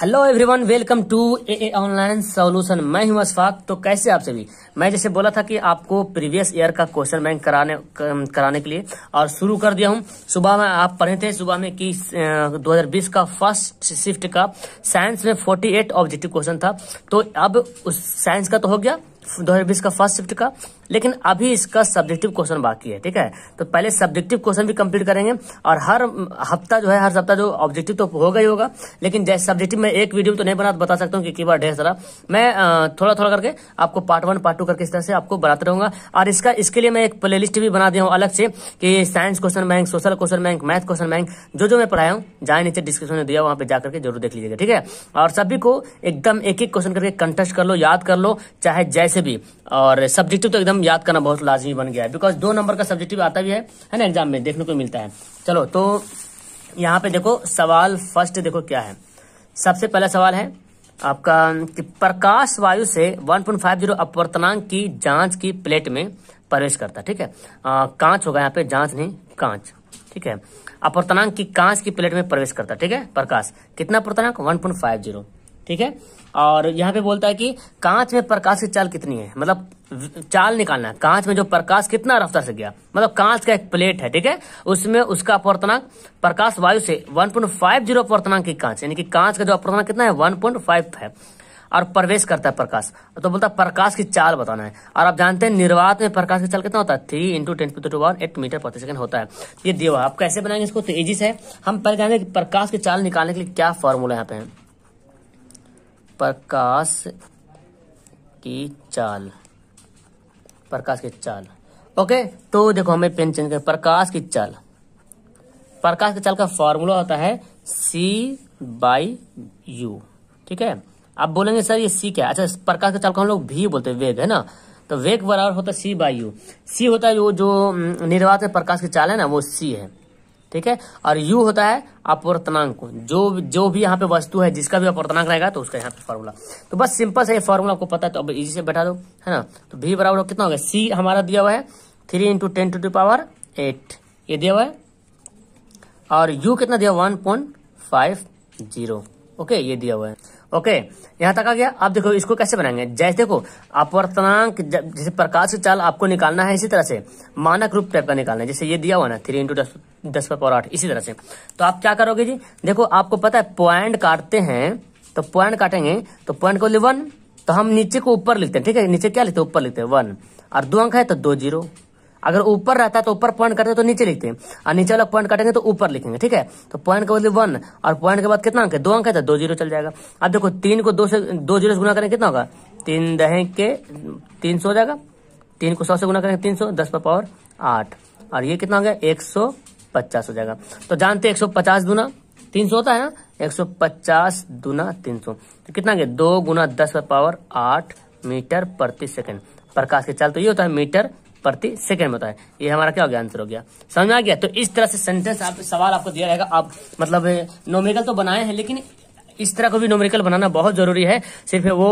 hello everyone welcome to a online solution मैं हूं अशफाक तो कैसे आप सभी मैं जैसे बोला था कि आपको प्रीवियस ईयर का क्वेश्चन बैंक कराने कराने के लिए और शुरू कर दिया हूं सुबह में आप पढ़े थे सुबह में कि 2020 का फर्स्ट शिफ्ट का साइंस में 48 ऑब्जेक्टिव क्वेश्चन था तो अब उस साइंस का तो हो गया बीस का फर्स्ट शिफ्ट का लेकिन अभी इसका सब्जेक्टिव क्वेश्चन बाकी है ठीक है तो पहले सब्जेक्टिव क्वेश्चन भी कंप्लीट करेंगे और हर हफ्ता जो है हर सप्ताह जो ऑब्जेक्टिव तो होगा ही होगा लेकिन जैसे सब्जेक्टिव में एक वीडियो तो नहीं बना तो बता सकता हूँ कि बार ढेर सारा मैं थोड़ा थोड़ा करके आपको पार्ट वन पार्ट टू करके इस तरह से आपको बनाते रहूंगा और इसका इसके लिए मैं एक प्ले भी बना दिया हूँ अलग से कि science question bank social question bank math question bank जो जो मैं पढ़ाया हूँ जहाँ नीचे डिस्क्रिप्शन में दिया वहां पर जाकर के जरूर देख लीजिएगा ठीक है और सभी को एकदम एक एक क्वेश्चन करके कंटेस्ट कर लो याद कर लो चाहे जैसे भी और सब्जेक्टिव तो एकदम एकदम याद करना बहुत लाजमी बन गया है बिकॉज दो नंबर का सब्जेक्टिव आता भी है है ना एग्जाम में देखने को मिलता है चलो तो यहाँ पे देखो सवाल फर्स्ट देखो क्या है सबसे पहला सवाल है आपका कि प्रकाश वायु से 1.50 पॉइंट की जांच की प्लेट में प्रवेश करता है ठीक है आ, कांच होगा यहाँ पे जांच नहीं कांच ठीक है अपवर्तनांक की कांच की प्लेट में प्रवेश करता है ठीक है प्रकाश कितना अपवर्तनांक 1.50 ठीक है और यहाँ पे बोलता है कि कांच में प्रकाश की चाल कितनी है मतलब चाल निकालना है कांच में जो प्रकाश कितना रफ्तार से गया मतलब कांच का एक प्लेट है ठीक है उसमें उसका अपवर्तनांक प्रकाश वायु से 1.50 पॉइंट की कांच यानी कि कांच का जो अपवर्तनांक कितना है 1.5 है और प्रवेश करता है प्रकाश तो बोलता है प्रकाश की चाल बताना है और आप जानते हैं निर्वात में प्रकाश की चाल कितना होता है three into ten to one eight metre प्रति सेकंड होता है ये दिया आप कैसे बनाएंगे इसको तो तेजी से हम पहले जानते कि प्रकाश की चाल निकालने के लिए क्या फॉर्मूला यहाँ पे है प्रकाश की चाल प्रकाश की चाल ओके तो देखो हमें पेन चेंज कर प्रकाश की चाल प्रकाश की चाल का फॉर्मूला होता है सी बाई यू ठीक है आप बोलेंगे सर ये सी क्या अच्छा प्रकाश के चाल को हम लोग भी बोलते हैं वेग है ना तो वेग बराबर होता है सी बाई यू सी होता है वो जो निर्वात प्रकाश की चाल है ना वो सी है ठीक है और यू होता है अपवर्तनांक जो जो भी यहाँ पे वस्तु है जिसका भी अपवर्तनांक रहेगा तो उसका यहाँ पे फॉर्मूला तो बस सिंपल से ये फॉर्मूला आपको पता है तो अब इजी से बैठा दो है ना तो भी बराबर कितना होगा सी हमारा दिया हुआ है three into ten to to power eight ये दिया हुआ है और यू कितना दिया one point five zero okay ये दिया हुआ है ओके यहाँ तक आ गया आप देखो इसको कैसे बनाएंगे जैसे देखो अपवर्तनांक जैसे प्रकाश की चाल आपको निकालना है इसी तरह से मानक रूप टाइप का निकालना है जैसे ये दिया हुआ ना थ्री इंटू दस दस पर पावर आठ इसी तरह से तो आप क्या करोगे जी देखो आपको पता है पॉइंट काटते हैं तो पॉइंट काटेंगे तो पॉइंट को ले वन तो हम नीचे को ऊपर लिखते हैं ठीक है नीचे क्या लिखते हैं ऊपर लिखते हैं वन और दो अंक है तो दो जीरो अगर ऊपर रहता है तो ऊपर पॉइंट करते तो नीचे लिखते हैं और नीचे वाला पॉइंट काटेंगे तो ऊपर लिखेंगे ठीक है तो पॉइंट के बदले वन और पॉइंट के बाद कितना अंक है दो अंक है तो दो जीरो चल जाएगा अब देखो तीन को दो से दो जीरो से गुना करेंगे कितना होगा तीन दहे के तीन सौ हो जाएगा तीन को सौ से गुना करेंगे तीन सौ दस पर पावर आठ और ये कितना हो गया एक सौ पचास हो जाएगा तो जानते एक सौ पचास दूना तीन सौ होता है ना एक सौ पचास दुना तीन सौ तो कितना गया दो गुना दस पर पावर आठ मीटर प्रति सेकंड प्रकाश के चाल तो ये होता है मीटर प्रति सेकंड में होता है ये हमारा क्या हो गया आंसर हो गया समझ में आ गया तो इस तरह से सेंटेंस आप सवाल आपको दिया रहेगा आप मतलब नोमिकल तो बनाए हैं लेकिन इस तरह को भी नोमरिकल बनाना बहुत जरूरी है सिर्फ वो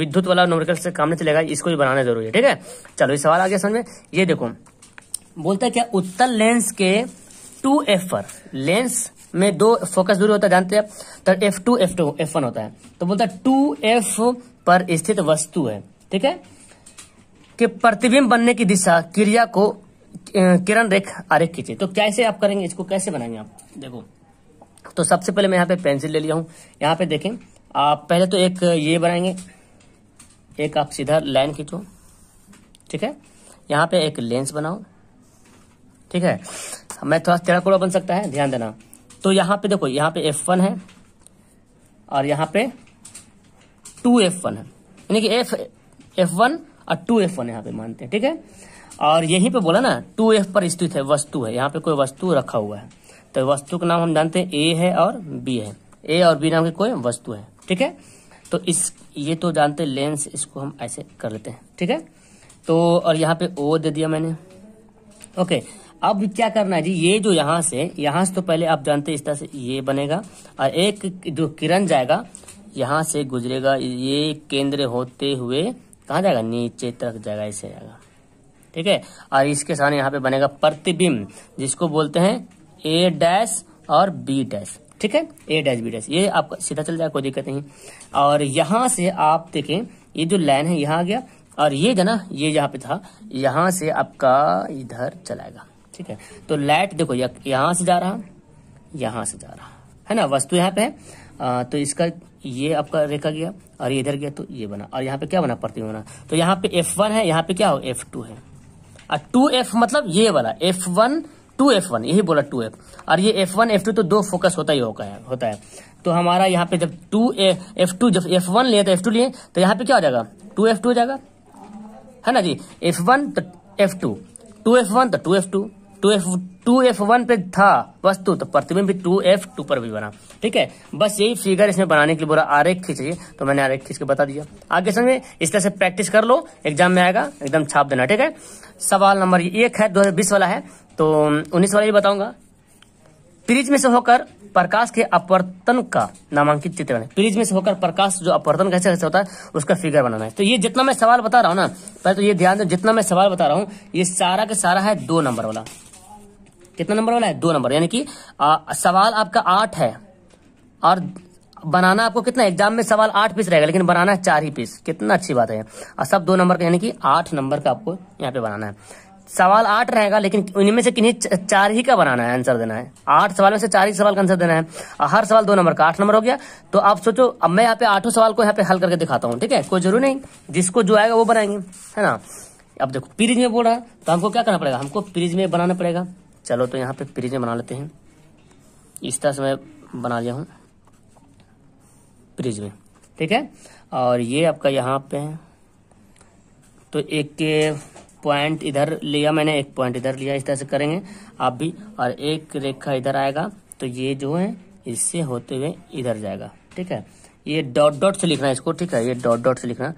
विद्युत वाला नोमरिकल से काम नहीं चलेगा इसको भी बनाना जरूरी है ठीक है चलो ये सवाल आ गया समझ में ये देखो बोलता है क्या उत्तर लेंस के टू एफ पर लेंस में दो फोकस दूरी होता है जानते हैं तो F two F two F one होता है तो बोलता है टू एफ पर स्थित वस्तु है ठीक है कि प्रतिबिंब बनने की दिशा क्रिया को किरण रेख आरेख खींचे तो कैसे आप करेंगे इसको कैसे बनाएंगे आप देखो तो सबसे पहले मैं यहाँ पे पेंसिल ले लिया हूँ यहाँ पे देखें आप पहले तो एक ये बनाएंगे एक आप सीधा लाइन खींचो ठीक है यहाँ पे एक लेंस बनाओ ठीक है मैं थोड़ा तेरा कोड़ा बन सकता है ध्यान देना तो यहाँ पे देखो यहाँ पे एफ वन है और यहाँ पे टू एफ वन है यानी कि एफ एफ वन और टू एफ वन यहाँ पे मानते हैं ठीक है और यहीं पे बोला ना टू एफ पर स्थित है वस्तु है यहाँ पे कोई वस्तु रखा हुआ है तो वस्तु का नाम हम जानते हैं ए है और बी है ए और बी नाम की कोई वस्तु है ठीक है तो इस ये तो जानते लेंस इसको हम ऐसे कर लेते हैं ठीक है तो और यहाँ पे ओ दे दिया मैंने ओके अब क्या करना है जी ये जो यहाँ से यहाँ से तो पहले आप जानते हैं इस तरह से ये बनेगा और एक जो किरण जाएगा यहाँ से गुजरेगा ये केंद्र होते हुए कहा जाएगा नीचे तक जाएगा इसे जाएगा ठीक है और इसके साथ यहाँ पे बनेगा प्रतिबिंब जिसको बोलते हैं ए डैश और बी डैश ठीक है ए डैश बी डैश ये आपका सीधा चल जाएगा कोई दिक्कत नहीं और यहां से आप देखें ये जो लाइन है यहाँ आ गया और ये जो ना ये यहाँ पे था यहां से आपका इधर चलाएगा ठीक है तो लाइट देखो यहां से जा रहा यहां से जा रहा है ना वस्तु यहाँ पे है आ, तो इसका ये आपका रेखा गया और ये इधर गया तो ये बना और यहाँ पे क्या बना प्रतिबिंब बना तो यहाँ पे एफ वन है यहाँ पे क्या हो एफ टू है और टू एफ मतलब ये वाला F one two F one यही बोला टू एफ और ये एफ वन एफ टू तो दो फोकस होता ही होता है होता है तो हमारा यहाँ पे जब टू एफ टू जब एफ वन लिए तो एफ टू लिए तो यहाँ पे क्या हो जाएगा टू एफ टू हो जाएगा है ना जी एफ वन तो F two two F one तो two F two two F two F one पे था वस्तु तो प्रतिबिंब भी टू एफ टू पर भी बना ठीक है बस यही फिगर इसमें बनाने के लिए बोला आर एक खींचिए तो मैंने एक खींच के बता दिया आगे समझे इस तरह से प्रैक्टिस कर लो एग्जाम में आएगा एकदम छाप देना ठीक है सवाल नंबर एक है दो वाला है तो उन्नीस वाला ये बताऊंगा में से होकर प्रकाश के अपवर्तन का नामांकित चित्र बनाए में से होकर प्रकाश जो अपवर्तन कैसे कैसे होता है उसका फिगर बनाना है तो ये जितना मैं सवाल बता रहा हूँ ना पहले तो ये ध्यान दो जितना मैं सवाल बता रहा हूँ ये सारा के सारा है दो नंबर वाला कितना नंबर वाला है दो नंबर यानी कि सवाल आपका आठ है और बनाना आपको कितना एग्जाम में सवाल आठ पीस रहेगा लेकिन बनाना है चार ही पीस कितना अच्छी बात है और सब दो नंबर का यानी कि आठ नंबर का आपको यहाँ पे बनाना है सवाल आठ रहेगा लेकिन उनमें से किन्हीं चार ही का बनाना है आंसर देना है आठ सवाल में से चार ही सवाल का आंसर देना है हर सवाल दो नंबर का आठ नंबर हो गया तो आप सोचो अब मैं यहाँ पे आठों सवाल को यहाँ पे हल करके दिखाता हूँ ठीक है कोई जरूरी नहीं जिसको जो आएगा वो बनाएंगे है ना अब देखो प्रिज में बोल रहा है तो हमको क्या करना पड़ेगा हमको प्रिज में बनाना पड़ेगा चलो तो यहाँ पे प्रिज्म बना लेते हैं इस तरह से मैं बना लिया हूँ प्रिज्म ठीक है और ये आपका यहाँ पे है तो एक के पॉइंट इधर लिया मैंने एक पॉइंट इधर लिया इस तरह से करेंगे आप भी और एक रेखा इधर आएगा तो ये जो है इससे होते हुए इधर जाएगा ठीक है ये डॉट डॉट से लिखना है इसको ठीक है ये डॉट डॉट से लिखना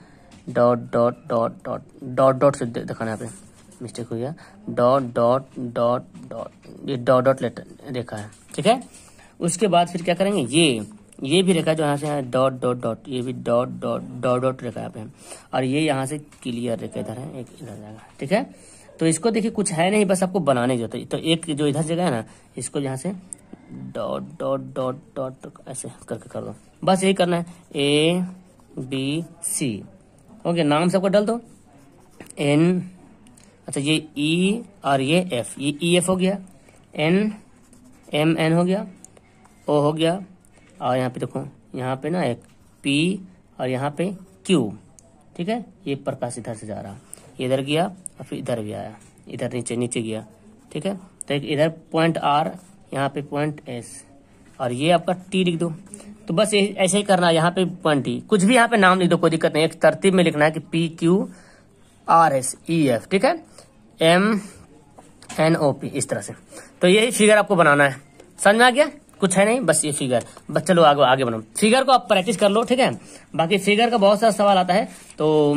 dot dot dot dot dot dot से दिखाना है यहाँ पे मिस्टेक हो गया डॉट डॉट डॉट डॉट ये डॉट डॉट लेटर रेखा है ठीक है उसके बाद फिर क्या करेंगे ये ये भी रेखा जो यहाँ से डॉट डॉट डॉट ये भी डॉट डॉट डॉट डॉट रेखा यहाँ पे और ये यहाँ से क्लियर रेखा इधर है एक इधर जाएगा ठीक है तो इसको देखिए कुछ है नहीं बस आपको बनाने जो तो, तो एक जो इधर जगह है ना इसको यहाँ से डॉट डॉट डॉट डॉट ऐसे करके कर दो बस यही करना है ए बी सी ओके नाम सबको डाल दो एन अच्छा ये ई e और ये एफ ये ई e एफ हो गया एन एम एन हो गया ओ हो गया और यहाँ पे देखो यहाँ पे ना एक पी और यहाँ पे क्यू ठीक है ये प्रकाश इधर से जा रहा इधर गया और फिर इधर भी आया इधर नीचे नीचे गया ठीक है तो एक इधर पॉइंट आर यहाँ पे पॉइंट एस और ये आपका टी लिख दो तो बस ऐसे ही करना है यहाँ पे पॉइंट टी कुछ भी यहाँ पे नाम लिख दो कोई दिक्कत नहीं एक तरतीब में लिखना है कि P Q R S E F ठीक है एम एन ओ पी इस तरह से तो यही फिगर आपको बनाना है समझ में आ गया कुछ है नहीं बस ये फिगर बस चलो आगे आगे बनाओ फिगर को आप प्रैक्टिस कर लो ठीक है बाकी फिगर का बहुत सारा सवाल आता है तो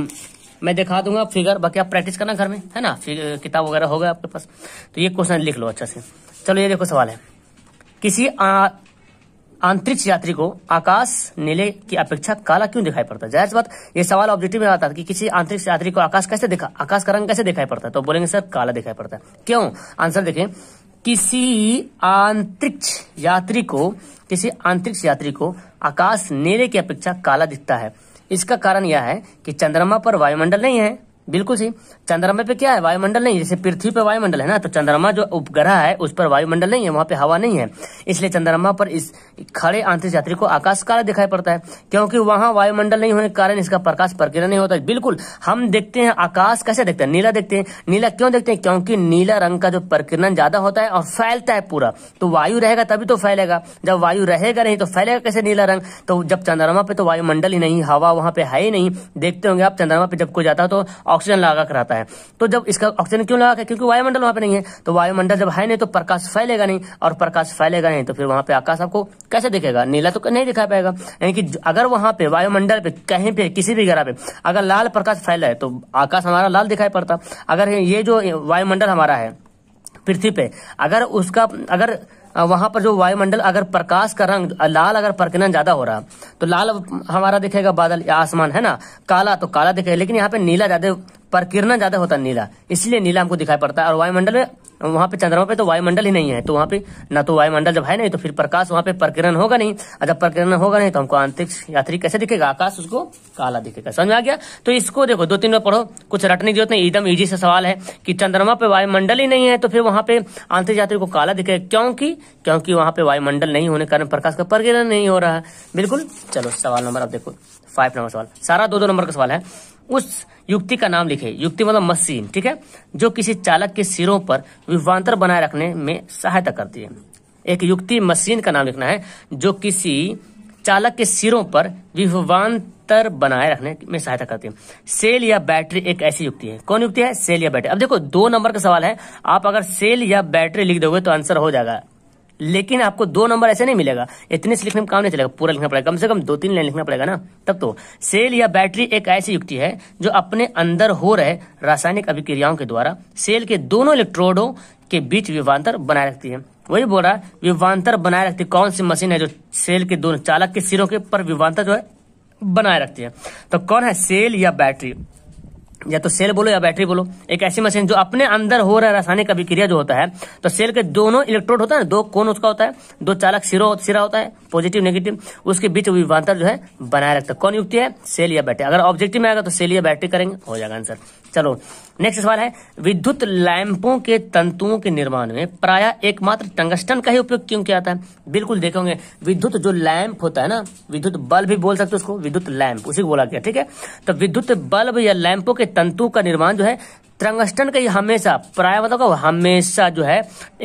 मैं दिखा दूंगा फिगर बाकी आप प्रैक्टिस करना घर में है ना किताब वगैरह होगा आपके पास तो ये क्वेश्चन लिख लो अच्छा से चलो ये देखो सवाल है किसी आ, अंतरिक्ष यात्री को आकाश नीले की अपेक्षा काला क्यों दिखाई पड़ता है जाहिर सी बात ये सवाल ऑब्जेक्टिव में आता है कि किसी अंतरिक्ष यात्री को आकाश कैसे दिखा आकाश का रंग कैसे दिखाई पड़ता है तो बोलेंगे सर काला दिखाई पड़ता है क्यों आंसर देखें किसी अंतरिक्ष यात्री को किसी अंतरिक्ष यात्री को आकाश नीले की अपेक्षा काला दिखता है इसका कारण यह है कि चंद्रमा पर वायुमंडल नहीं है बिल्कुल सही चंद्रमा पे क्या है वायुमंडल नहीं जैसे पृथ्वी पे वायुमंडल है ना तो चंद्रमा जो उपग्रह है उस पर वायुमंडल नहीं है वहां पे हवा नहीं है इसलिए चंद्रमा पर इस खड़े आंतरिक यात्री को आकाश काला दिखाई पड़ता है क्योंकि वहां वायुमंडल नहीं होने के कारण इसका प्रकाश प्रक्रिया नहीं होता बिल्कुल हम देखते हैं आकाश कैसे देखते हैं नीला देखते हैं नीला क्यों देखते हैं क्योंकि नीला रंग का जो प्रकिरण ज्यादा होता है और फैलता है पूरा तो वायु रहेगा तभी तो फैलेगा जब वायु रहेगा नहीं तो फैलेगा कैसे नीला रंग तो जब चंद्रमा पे तो वायुमंडल ही नहीं हवा वहां पे है ही नहीं देखते होंगे आप चंद्रमा पे जब कोई जाता तो ऑक्सीजन लगा कर आता है तो जब इसका ऑक्सीजन क्यों लगा क्योंकि वायुमंडल वहां पर नहीं है तो वायुमंडल जब है नहीं तो प्रकाश फैलेगा नहीं और प्रकाश फैलेगा नहीं तो फिर वहां पर आकाश आपको कैसे दिखेगा नीला तो नहीं दिखा पाएगा यानी कि अगर वहां पे वायुमंडल पे कहीं पे किसी भी ग्रह पे अगर लाल प्रकाश फैला है तो आकाश हमारा लाल दिखाई पड़ता अगर ये जो वायुमंडल हमारा है पृथ्वी पे अगर उसका अगर वहां पर जो वायुमंडल अगर प्रकाश का रंग लाल अगर प्रकिरण ज्यादा हो रहा तो लाल हमारा दिखेगा बादल या आसमान है ना काला तो काला दिखेगा लेकिन यहाँ पे नीला ज्यादा प्रकिरण ज्यादा होता है नीला इसलिए नीला हमको दिखाई पड़ता है और वायुमंडल में वहाँ पे चंद्रमा पे तो वायुमंडल ही नहीं है तो वहाँ पे ना तो वायुमंडल जब है नहीं तो फिर प्रकाश वहाँ पे प्रकिरण होगा नहीं और जब प्रकिरण होगा नहीं तो हमको अंतरिक्ष यात्री कैसे दिखेगा आकाश उसको काला दिखेगा समझ में आ गया तो इसको देखो दो तीन बार पढ़ो कुछ रटने की जरूरत नहीं एकदम ईजी से सवाल है कि चंद्रमा पे वायुमंडल ही नहीं है तो फिर वहाँ पे आंतरिक यात्री को काला दिखेगा क्योंकि क्योंकि वहां पे वायुमंडल नहीं होने कारण प्रकाश का प्रकिरण नहीं हो रहा है बिल्कुल चलो सवाल नंबर आप देखो फाइव नंबर सवाल सारा दो दो नंबर का सवाल है उस युक्ति का नाम लिखे युक्ति मतलब मशीन ठीक है जो किसी चालक के सिरों पर विभांतर बनाए रखने में सहायता करती है एक युक्ति मशीन का नाम लिखना है जो किसी चालक के सिरों पर विभवान्तर बनाए रखने में सहायता करती है सेल या बैटरी एक ऐसी युक्ति है कौन युक्ति है सेल या बैटरी अब देखो दो नंबर का सवाल है आप अगर सेल या बैटरी लिख दोगे तो आंसर हो जाएगा लेकिन आपको दो नंबर ऐसे नहीं मिलेगा इतने से लिखने में काम नहीं चलेगा पूरा लिखना पड़ेगा कम से कम दो तीन लाइन लिखना पड़ेगा ना तब तो सेल या बैटरी एक ऐसी युक्ति है जो अपने अंदर हो रहे रासायनिक अभिक्रियाओं के द्वारा सेल के दोनों इलेक्ट्रोडों के बीच विवांतर बनाए रखती है वही बोल रहा है विवांतर बनाए रखती कौन सी मशीन है जो सेल के दोनों चालक के सिरों के पर विवांतर जो है बनाए रखती है तो कौन है सेल या बैटरी या तो सेल बोलो या बैटरी बोलो एक ऐसी मशीन जो अपने अंदर हो रहा रासायनिक अभिक्रिया जो होता है तो सेल के दोनों इलेक्ट्रोड होता है दो कोन उसका होता है दो चालक सिरो सिरा होता है पॉजिटिव नेगेटिव उसके बीच विभांतर जो है बनाए रखता है कौन युक्ति है सेल या बैटरी अगर ऑब्जेक्टिव में आएगा तो सेल या बैटरी करेंगे हो जाएगा आंसर चलो नेक्स्ट सवाल है विद्युत लैंपों के तंतुओं के निर्माण में प्राय एकमात्र टंगस्टन का ही उपयोग क्यों किया जाता है बिल्कुल देखोगे विद्युत जो लैंप होता है ना विद्युत बल्ब भी बोल सकते हो उसको विद्युत लैंप उसी को बोला गया ठीक है तो विद्युत बल्ब या लैंपों के तंतु का निर्माण जो है टंगस्टन का ही हमेशा प्राय बताओ मतलब हमेशा जो है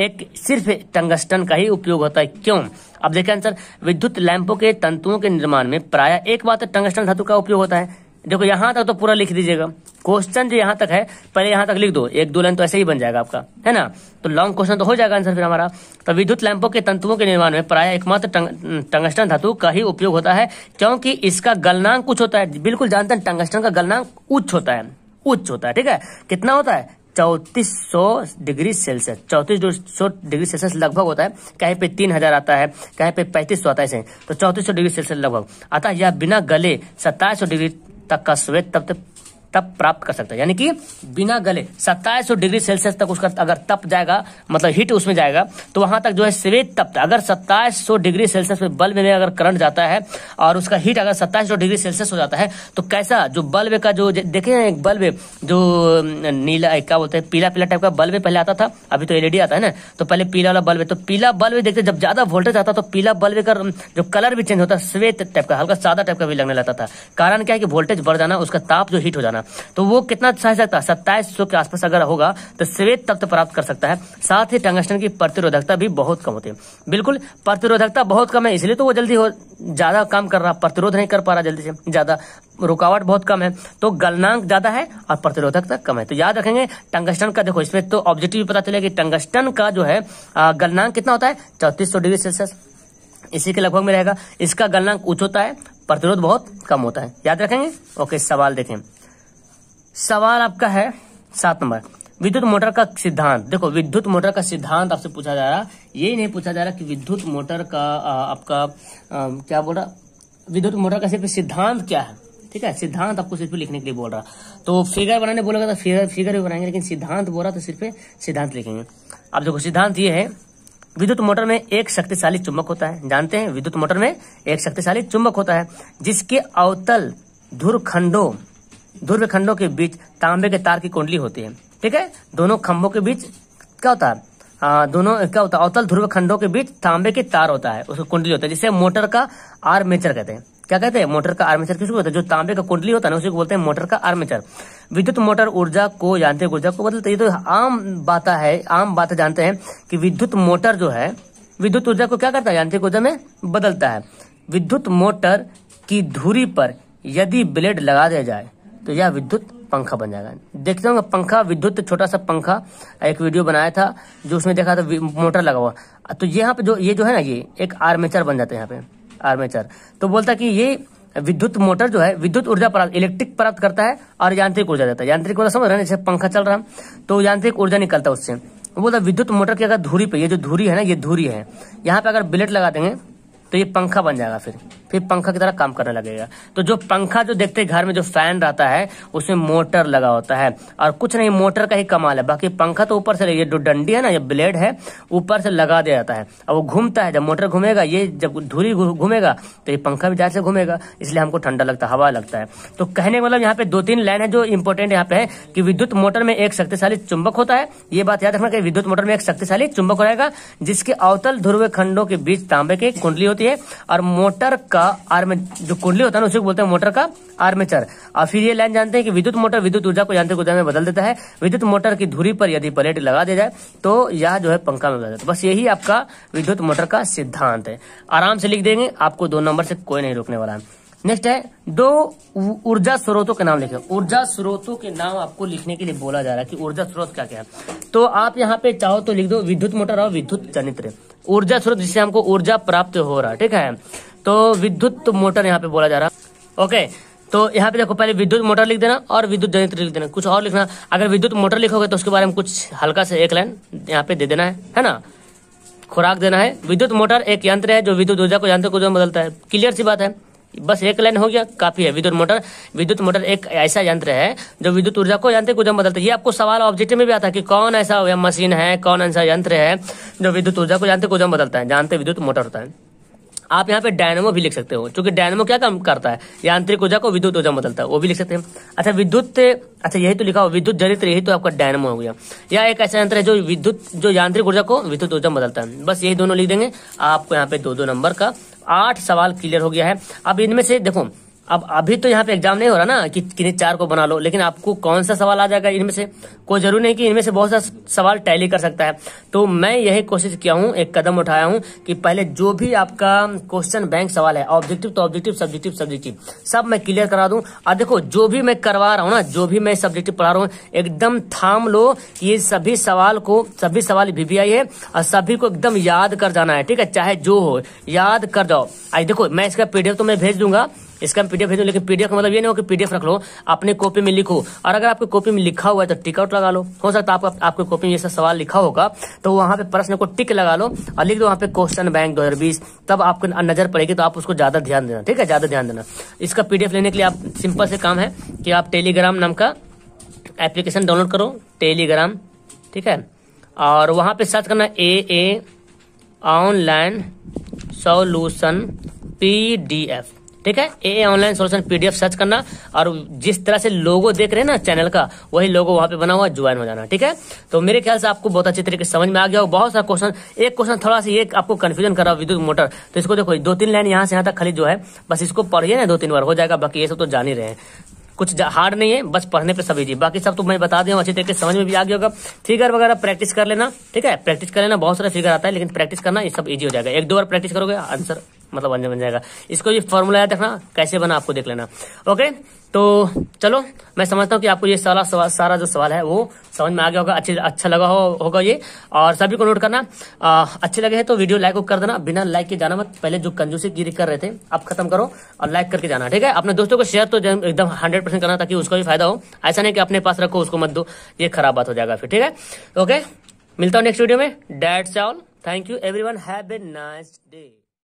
एक सिर्फ टंगस्टन का ही उपयोग होता है क्यों अब देखें आंसर विद्युत लैंपों के तंतुओं के निर्माण में प्राय एक बात टंगस्टन धातु का उपयोग होता है देखो यहां तक तो पूरा लिख दीजिएगा क्वेश्चन जो यहां तक है पहले यहां तक लिख दो एक दो लाइन तो ऐसे ही बन जाएगा आपका है ना तो लॉन्ग क्वेश्चन तो हो जाएगा आंसर फिर हमारा तो विद्युत लैंपों के तंतुओं के निर्माण में प्राय एकमात्र टंगस्टन धातु का ही उपयोग होता है क्योंकि इसका गलनांक कुछ होता है बिल्कुल जानते हैं टंगस्टन का गलनांक उच्च होता है उच्च होता है ठीक है कितना होता है चौतीस सौ डिग्री सेल्सियस चौतीस सौ डिग्री सेल्सियस लगभग होता है कहीं पे तीन हजार आता है कहीं पे पैंतीस सौ आता है तो चौतीस सौ डिग्री सेल्सियस लगभग आता है या बिना गले सत्ताईस सौ डिग्री तक का स्वेद तब तक तप प्राप्त कर सकता है यानी कि बिना गले सत्ताईस डिग्री सेल्सियस तक उसका अगर तप जाएगा मतलब हीट उसमें जाएगा तो वहां तक जो है श्वेत तप्त अगर सत्ताईस डिग्री सेल्सियस में बल्ब में अगर करंट जाता है और उसका हीट अगर सत्ताईस डिग्री सेल्सियस हो जाता है तो कैसा जो बल्ब का जो देखे एक बल्ब जो नीला क्या बोलते हैं पीला पीला टाइप का बल्ब पहले आता था अभी तो एलईडी आता है ना तो पहले पीला वाला बल्ब तो पीला बल्ब देखते जब ज्यादा वोल्टेज आता तो पीला बल्ब का जो कलर भी चेंज होता है श्वेत टाइप का हल्का सादा टाइप का भी लगने लगता था कारण क्या है कि वोल्टेज बढ़ जाना उसका ताप जो हीट हो जाना करना तो वो कितना सह सकता अच्छा है सत्ताईस के आसपास अगर होगा तो श्वेत तत्व प्राप्त कर सकता है साथ ही टंगस्टन की प्रतिरोधकता भी बहुत कम होती है बिल्कुल प्रतिरोधकता बहुत कम है इसलिए तो वो जल्दी ज्यादा काम कर रहा प्रतिरोध नहीं कर पा रहा जल्दी से ज्यादा रुकावट बहुत कम है तो गलनांक ज्यादा है और प्रतिरोधकता कम है तो याद रखेंगे टंगस्टन का देखो इसमें तो ऑब्जेक्टिव पता चलेगा कि टंगस्टन का जो है गलनांक कितना होता है चौतीस डिग्री सेल्सियस इसी के लगभग में रहेगा इसका गलनांक उच्च होता है प्रतिरोध बहुत कम होता है याद रखेंगे ओके सवाल देखें सवाल आपका है सात नंबर विद्युत मोटर का सिद्धांत देखो विद्युत मोटर का सिद्धांत आपसे पूछा जा रहा ये नहीं पूछा जा रहा कि विद्युत मोटर का आ, आपका आ, क्या बोल रहा विद्युत मोटर का सिर्फ सिद्धांत क्या है ठीक है सिद्धांत आपको सिर्फ लिखने के लिए बोल रहा तो फिगर बनाने बोलेगा तो फिगर फिगर भी बनाएंगे लेकिन सिद्धांत बोल रहा तो सिर्फ सिद्धांत लिखेंगे अब देखो सिद्धांत ये है विद्युत मोटर में एक शक्तिशाली चुंबक होता है जानते हैं विद्युत मोटर में एक शक्तिशाली चुंबक होता है जिसके अवतल धुरखंडो ध्रुव खंडो के बीच तांबे के तार की कुंडली होती है ठीक है दोनों खंभों के बीच क्या होता है आ, दोनों क्या होता है अवतल ध्रुव खंडों के बीच तांबे के तार होता है उसको कुंडली होता है जिसे मोटर का आर्मेचर कहते हैं क्या कहते हैं मोटर का आर्मेचर किसको होता हैं जो तांबे का कुंडली होता है ना उसी को बोलते हैं मोटर का आर्मेचर विद्युत मोटर ऊर्जा को यांत्रिक ऊर्जा को बदलते ये तो आम बात है आम बात जानते हैं कि विद्युत मोटर जो है विद्युत ऊर्जा को क्या करता है यांत्रिक ऊर्जा में बदलता है विद्युत मोटर की धुरी पर यदि ब्लेड लगा दिया जाए तो यह विद्युत पंखा बन जाएगा देखते होंगे पंखा विद्युत छोटा सा पंखा एक वीडियो बनाया था जो उसमें देखा था मोटर लगा हुआ तो ये यहाँ पे जो ये जो है ना ये एक आर्मेचर बन जाता है यहाँ पे आर्मेचर तो बोलता कि ये विद्युत मोटर जो है विद्युत ऊर्जा प्राप्त इलेक्ट्रिक प्राप्त करता है और यांत्रिक ऊर्जा देता है यांत्रिक ऊर्जा समझ रहे जैसे पंखा चल रहा है तो यांत्रिक ऊर्जा निकलता है उससे बोलता विद्युत मोटर की अगर धूरी पे ये जो धूरी है ना ये धूरी है यहाँ पे अगर बिलेट लगा देंगे तो ये पंखा बन जाएगा फिर फिर पंखा की तरह काम करने लगेगा तो जो पंखा जो देखते हैं घर में जो फैन रहता है उसमें मोटर लगा होता है और कुछ नहीं मोटर का ही कमाल है बाकी पंखा तो ऊपर से ये जो डंडी है ना ये ब्लेड है ऊपर से लगा दिया जाता है और वो घूमता है जब मोटर घूमेगा ये जब धूरी घूमेगा तो ये पंखा भी जार से घूमेगा इसलिए हमको ठंडा लगता है हवा लगता है तो कहने मतलब यहाँ पे दो तीन लाइन है जो इम्पोर्टेंट यहाँ पे है कि विद्युत मोटर में एक शक्तिशाली चुंबक होता है ये बात याद रखना विद्युत मोटर में एक शक्तिशाली चुंबक रहेगा जिसके अवतल ध्रुव खंडों के बीच तांबे की कुंडली होती है और मोटर का आर्म जो कुंडली होता है ना उसे बोलते हैं मोटर का आर्मेचर और फिर ये लाइन जानते हैं कि विद्युत मोटर विद्युत ऊर्जा को यांत्रिक ऊर्जा में बदल देता है विद्युत मोटर की धुरी पर यदि प्लेट लगा दिया जाए तो यह जो है पंखा में बदल जाता है बस यही आपका विद्युत मोटर का सिद्धांत है आराम से लिख देंगे आपको दो नंबर से कोई नहीं रोकने वाला है नेक्स्ट है दो ऊर्जा स्रोतों के नाम लिखे ऊर्जा स्रोतों के नाम आपको लिखने के लिए बोला जा रहा है कि ऊर्जा स्रोत क्या क्या है तो आप यहाँ पे चाहो तो लिख दो विद्युत मोटर और विद्युत जनित्र ऊर्जा स्रोत जिससे हमको ऊर्जा प्राप्त हो रहा है ठीक है तो विद्युत मोटर यहाँ पे बोला जा रहा है ओके तो यहाँ पे देखो पहले विद्युत मोटर लिख देना और विद्युत जनित्र लिख देना कुछ और लिखना अगर विद्युत मोटर लिखोगे तो उसके बारे में कुछ हल्का से एक लाइन यहाँ पे दे देना है है ना खुराक देना है विद्युत मोटर एक यंत्र है जो विद्युत ऊर्जा को यंत्र को जो बदलता है क्लियर सी बात है बस एक लाइन हो गया काफी है विद्युत मोटर विद्युत मोटर एक ऐसा यंत्र है जो विद्युत ऊर्जा को यांत्रिक ऊर्जा में बदलता है ये आपको सवाल ऑब्जेक्टिव में भी आता है कि कौन ऐसा मशीन है कौन ऐसा यंत्र है जो विद्युत ऊर्जा को यांत्रिक ऊर्जा में बदलता है जानते विद्युत मोटर होता है आप यहाँ पे डायनमो भी लिख सकते हो क्योंकि डायनमो क्या काम करता है यांत्रिक ऊर्जा को विद्युत ऊर्जा बदलता है वो भी लिख सकते हैं अच्छा विद्युत अच्छा यही तो लिखा हो विद्युत जनित यही तो आपका डायनमो हो गया या एक ऐसा यंत्र है जो विद्युत जो यांत्रिक ऊर्जा को विद्युत ऊर्जा बदलता है बस यही दोनों लिख देंगे आपको यहाँ पे दो दो नंबर का आठ सवाल क्लियर हो गया है अब इनमें से देखो अब अभी तो यहाँ पे एग्जाम नहीं हो रहा ना कि किन्हीं चार को बना लो लेकिन आपको कौन सा सवाल आ जाएगा इनमें से कोई जरूर नहीं कि इनमें से बहुत सा सवाल टैली कर सकता है तो मैं यही कोशिश किया हूँ एक कदम उठाया हूँ कि पहले जो भी आपका क्वेश्चन बैंक सवाल है ऑब्जेक्टिव तो ऑब्जेक्टिव सब्जेक्टिव सब्जेक्टिव सब मैं क्लियर करा दू और देखो जो भी मैं करवा रहा हूँ ना जो भी मैं सब्जेक्टिव पढ़ा रहा हूँ एकदम थाम लो ये सभी सवाल को सभी सवाल वीवीआई है और सभी को एकदम याद कर जाना है ठीक है चाहे जो हो याद कर जाओ आज देखो मैं इसका पीडीएफ तो मैं भेज दूंगा इसका हम पीडीएफ भेज लेकिन पीडीएफ का मतलब ये नहीं हो कि पीडीएफ रख लो अपने कॉपी में लिखो और अगर आपको कॉपी में लिखा हुआ है तो टिकआउट लगा लो हो सकता है आपका आपकी कॉपी में जैसा सवाल लिखा होगा तो वहां पे प्रश्न को टिक लगा लो और लिख दो वहां पे क्वेश्चन बैंक दो तब आपको नजर पड़ेगी तो आप उसको ज्यादा ध्यान देना ठीक है ज्यादा ध्यान देना इसका पीडीएफ लेने के लिए आप सिंपल से काम है कि आप टेलीग्राम नाम का एप्लीकेशन डाउनलोड करो टेलीग्राम ठीक है और वहां पे सर्च करना A A online D PDF ठीक है A online solution PDF search करना और जिस तरह से लोगो देख रहे हैं ना चैनल का वही लोगो वहां पे बना हुआ ज्वाइन हो जाना ठीक है तो मेरे ख्याल से आपको बहुत अच्छे तरीके से समझ में आ गया हो बहुत सारा क्वेश्चन एक क्वेश्चन थोड़ा सा ये आपको कन्फ्यूजन कर रहा विद्युत मोटर तो इसको देखो दो तीन लाइन यहाँ से यहाँ तक खाली जो है बस इसको पढ़िए ना दो तीन बार हो जाएगा बाकी ये सब तो जान ही रहे कुछ हार्ड नहीं है बस पढ़ने पे सब इजी बाकी सब तो मैं बता दिया अच्छे तरीके समझ में भी आ गया होगा फिगर वगैरह प्रैक्टिस कर लेना ठीक है प्रैक्टिस कर लेना बहुत सारे फिगर आता है लेकिन प्रैक्टिस करना ये सब इजी हो जाएगा एक दो बार प्रैक्टिस करोगे आंसर मतलब बन जाएगा इसको ये फॉर्मूला याद रखना कैसे बना आपको देख लेना ओके तो चलो मैं समझता हूँ कि आपको ये सारा सारा जो सवाल है वो समझ में आ गया होगा अच्छे अच्छा लगा हो, होगा ये और सभी को नोट करना आ, अच्छे लगे हैं तो वीडियो लाइक कर देना बिना लाइक के जाना मत पहले जो कंजूसी गिरी कर रहे थे अब खत्म करो और लाइक करके जाना ठीक है अपने दोस्तों को शेयर तो एकदम हंड्रेड परसेंट करना ताकि उसका भी फायदा हो ऐसा नहीं कि अपने पास रखो उसको मत दो ये खराब बात हो जाएगा फिर ठीक है ओके मिलता हूँ नेक्स्ट वीडियो में that all thank you every have a nice day